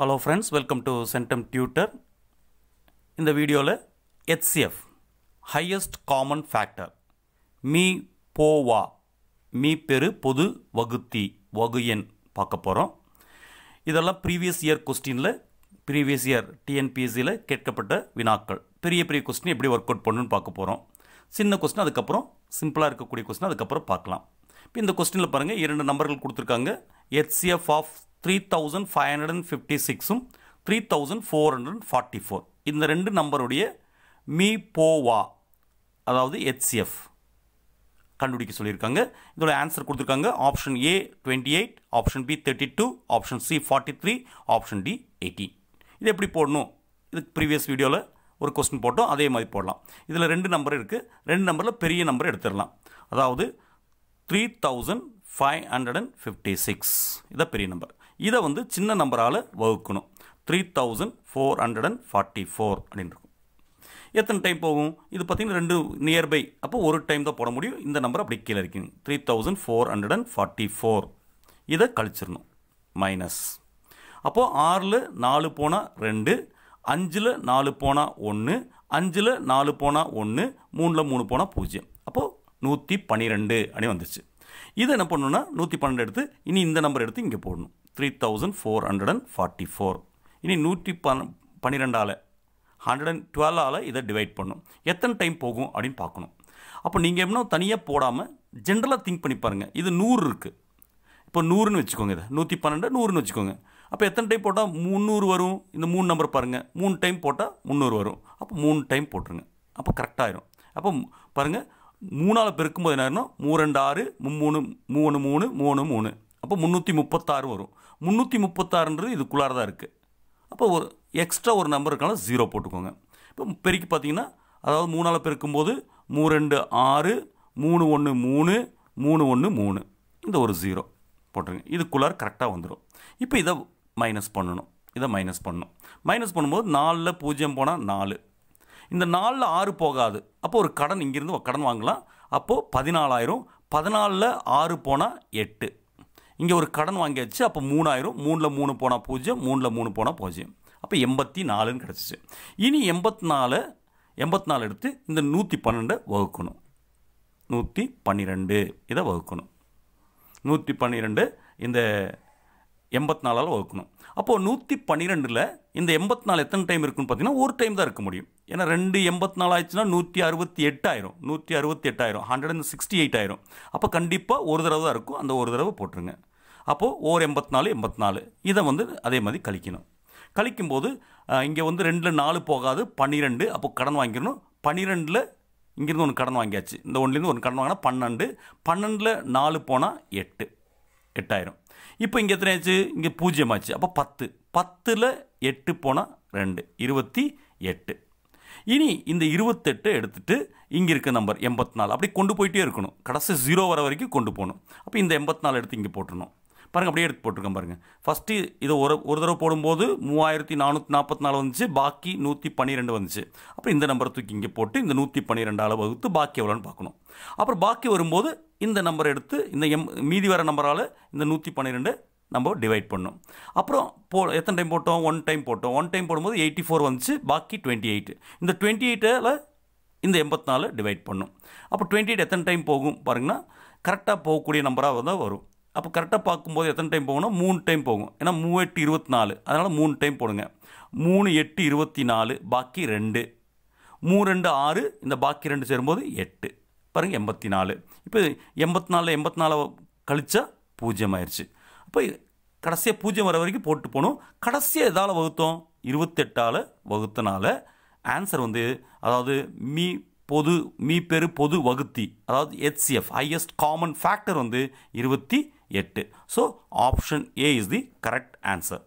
Hello friends welcome to Centum Tutor இந்த வீடியோவில் HCF highest common factor மீ போவா மீ பெரு பொது வகுத்தி வகு எண் பார்க்க போகிறோம் இதெல்லாம் ப்ரீவியஸ் இயர் கொஸ்டினில் ப்ரீவியஸ் இயர் டிஎன்பிஎஸ்சியில் கேட்கப்பட்ட வினாக்கள் பெரிய பெரிய கொஸ்டின் எப்படி ஒர்க் அவுட் பண்ணணும்னு பார்க்க போகிறோம் சின்ன கொஸ்டின் அதுக்கப்புறம் சிம்பிளாக இருக்கக்கூடிய கொஸ்டின் அதுக்கப்புறம் பார்க்கலாம் இப்போ இந்த கொஸ்டினில் பாருங்கள் இரண்டு நம்பர்கள் கொடுத்துருக்காங்க HCF of three thousand five hundred and fifty சிக்ஸும் three thousand four hundred forty four இந்த ரெண்டு நம்பருடைய மீ போவா அதாவது ஹெச்சிஎஃப் கண்டுபிடிக்க சொல்லியிருக்காங்க இதோட ஆன்சர் கொடுத்துருக்காங்க option A twenty eight option B thirty two option C forty three option D eighty இது எப்படி போடணும் இதுக்கு ப்ரீவியஸ் வீடியோவில் ஒரு கொஸ்டின் போட்டோம் அதே மாதிரி போடலாம் இதில் ரெண்டு நம்பர் இருக்குது ரெண்டு நம்பரில் பெரிய நம்பர் எடுத்துடலாம் அதாவது three thousand five hundred and fifty six இதான் பெரிய நம்பர் இதை வந்து சின்ன நம்பரால் வகுக்கணும் three thousand four hundred and forty four அப்படின்னு இருக்கும் எத்தனை டைம் போகும் இது பார்த்திங்கன்னா ரெண்டு நியர்பை அப்போ ஒரு டைம் தான் போட முடியும் இந்த நம்பர் அப்படி கீழே இருக்குங்க three thousand four hundred and forty four இதை கழிச்சிடணும் மைனஸ் அப்போது ஆறில் நாலு போனால் ரெண்டு அஞ்சில் நாலு போனால் ஒன்று அஞ்சில் நாலு போனால் ஒன்று மூணில் மூணு போனால் பூஜ்ஜியம் அப்போது நூற்றி பன்னிரெண்டு அப்படின்னு வந்துச்சு இது என்ன பண்ணணுன்னா நூற்றி பன்னெண்டு எடுத்து இனி இந்த நம்பர் எடுத்து இங்கே போடணும் three thousand four hundred and forty four இனி நூற்றி பன் பன்னிரெண்டால் ஹண்ட்ரட் அண்ட் டுவெல்லால் இதை டிவைட் பண்ணும் எத்தனை டைம் போகும் அப்படின்னு பார்க்கணும் அப்போ நீங்கள் எப்படின்னா தனியாக போடாமல் ஜென்ரலாக திங்க் பண்ணி பாருங்கள் இது நூறு இருக்குது இப்போ நூறுன்னு வச்சுக்கோங்க இதை நூற்றி பன்னெண்டு நூறுன்னு வச்சுக்கோங்க அப்போ எத்தனை டைம் போட்டால் முந்நூறு வரும் இந்த மூணு நம்பர் பாருங்கள் மூணு டைம் போட்டால் முந்நூறு வரும் அப்போ மூணு டைம் போட்டுருங்க அப்போ கரெக்டாகிடும் அப்போ பாருங்கள் மூணால் பெருக்கும்போது என்ன ஆயிரும் மூணு ரெண்டு ஆறு மூணு மூணு மூணு மூணு மூணு அப்போ முந்நூற்றி முப்பத்தாறு வரும் முந்நூற்றி முப்பத்தாறுன்றது இதுக்குள்ளார தான் இருக்குது அப்போ ஒரு எக்ஸ்ட்ரா ஒரு நம்பர் இருக்கனால ஜீரோ போட்டுக்கோங்க இப்போ பெருக்கி பார்த்தீங்கன்னா அதாவது மூணால் பெருக்கும்போது மூ ரெண்டு ஆறு மூணு ஒன்று மூணு மூணு ஒன்று மூணு இந்த ஒரு ஜீரோ போட்டுருங்க இதுக்குள்ளார கரெக்டாக வந்துடும் இப்போ இதை மைனஸ் பண்ணணும் இதை மைனஸ் பண்ணணும் மைனஸ் பண்ணும்போது நாலில் பூஜ்ஜியம் போனால் நாலு இந்த நாலில் ஆறு போகாது அப்போ ஒரு கடன் இங்கேருந்து கடன் வாங்கலாம் அப்போது பதினாலாயிரம் பதினாலில் ஆறு போனால் எட்டு இங்கே ஒரு கடன் வாங்கியாச்சு அப்போ மூணாயிரம் மூணில் மூணு போனால் பூஜ்ஜியம் மூணில் மூணு போனால் பூஜ்ஜியம் அப்போ எண்பத்தி நாலுன்னு கிடச்சிச்சு இனி எண்பத்தி நாலு எண்பத்தி நாலு எடுத்து இந்த நூற்றி பன்னெண்டை வகுக்கணும் நூற்றி பன்னிரெண்டு இதை வகுக்கணும் நூற்றி பன்னிரெண்டு இந்த எண்பத்தி நாலால் வகுக்கணும் அப்போது நூற்றி பன்னிரெண்டில் இந்த எண்பத்தி நாலு எத்தனை டைம் இருக்குன்னு பார்த்தீங்கன்னா ஒரு டைம் தான் இருக்க முடியும் ஏன்னா ரெண்டு எண்பத்தி நாலு ஆயிடுச்சுன்னா நூற்றி அறுபத்தி எட்டாயிரும் நூற்றி அறுபத்தி எட்டாயிரம் ஹண்ட்ரட் அண்ட் சிக்ஸ்டி எயிட் ஆயிரும் அப்போ கண்டிப்பாக ஒரு தடவை தான் இருக்கும் அந்த ஒரு தடவை போட்டுருங்க அப்போது ஓர் எண்பத்தி நாலு எண்பத்தி நாலு இதை வந்து அதே மாதிரி கழிக்கணும் கழிக்கும்போது இங்கே வந்து ரெண்டில் நாலு போகாது பன்னிரெண்டு அப்போ கடன் வாங்கிடணும் பன்னிரெண்டில் இங்கேருந்து ஒன்று கடன் வாங்கியாச்சு இந்த ஒன்றுலேருந்து ஒன்று கடன் வாங்கினா பன்னெண்டு பன்னெண்டில் நாலு போனால் எட்டு எட்டாயிரம் இப்போ இங்கே எத்தனையாச்சு இங்கே பூஜ்ஜியம் ஆச்சு அப்போ பத்து பத்தில் எட்டு போனால் ரெண்டு இருபத்தி எட்டு இனி இந்த இருபத்தெட்டு எடுத்துகிட்டு இங்கே இருக்க நம்பர் எண்பத்தி நாலு அப்படி கொண்டு போயிட்டே இருக்கணும் கடைசி ஜீரோ வர வரைக்கும் கொண்டு போகணும் அப்போ இந்த எண்பத்தி நாலு எடுத்து இங்கே போட்டுருணும் பாருங்கள் அப்படியே எடுத்து போட்டிருக்கேன் பாருங்கள் ஃபஸ்ட்டு இது ஒரு ஒரு தடவை போடும்போது மூவாயிரத்தி நானூற்றி நாற்பத்தி நாலு வந்துச்சு பாக்கி நூற்றி பன்னிரெண்டு வந்துச்சு அப்புறம் இந்த நம்பரை தூக்கி இங்கே போட்டு இந்த நூற்றி பன்னிரெண்டால் வகுத்து பாக்கி எவ்வளோன்னு பார்க்கணும் அப்புறம் பாக்கி வரும்போது இந்த நம்பரை எடுத்து இந்த எம் மீதி வர நம்பரால் இந்த நூற்றி பன்னிரெண்டு நம்ம டிவைட் பண்ணோம் அப்புறம் போ எத்தனை டைம் போட்டோம் ஒன் டைம் போட்டோம் ஒன் டைம் போடும்போது எயிட்டி ஃபோர் வந்துச்சு பாக்கி டுவெண்ட்டி எயிட் இந்த டுவெண்ட்டி எயிட்டில் இந்த எண்பத்தி நாலு டிவைட் பண்ணும் அப்போ டுவெண்ட்டி எயிட் எத்தனை டைம் போகும் பாருங்கன்னா கரெக்டாக போகக்கூடிய நம்பராக தான் வரும் அப்போ கரெக்டாக பார்க்கும்போது எத்தனை டைம் போகணும் மூணு டைம் போகும் ஏன்னா மூணு எட்டு இருபத்தி நாலு அதனால் மூணு டைம் போடுங்க மூணு எட்டு இருபத்தி நாலு பாக்கி ரெண்டு மூணு ரெண்டு ஆறு இந்த பாக்கி ரெண்டு சேரும்போது எட்டு பாருங்கள் எண்பத்தி நாலு இப்போ எண்பத்தி நாலில் எண்பத்தி நாலு கழிச்சா பூஜ்ஜியம் ஆயிடுச்சு அப்போ கடைசியாக பூஜ்ஜியம் வர வரைக்கும் போட்டு போகணும் கடைசியாக எதால் வகுத்தோம் இருபத்தெட்டால் வகுத்தனால ஆன்சர் வந்து அதாவது மீ பொது மீ பெரு பொது வகுத்தி அதாவது ஹெச்சிஎஃப் ஹையஸ்ட் காமன் ஃபேக்டர் வந்து இருபத்தி 8. So option A is the correct answer.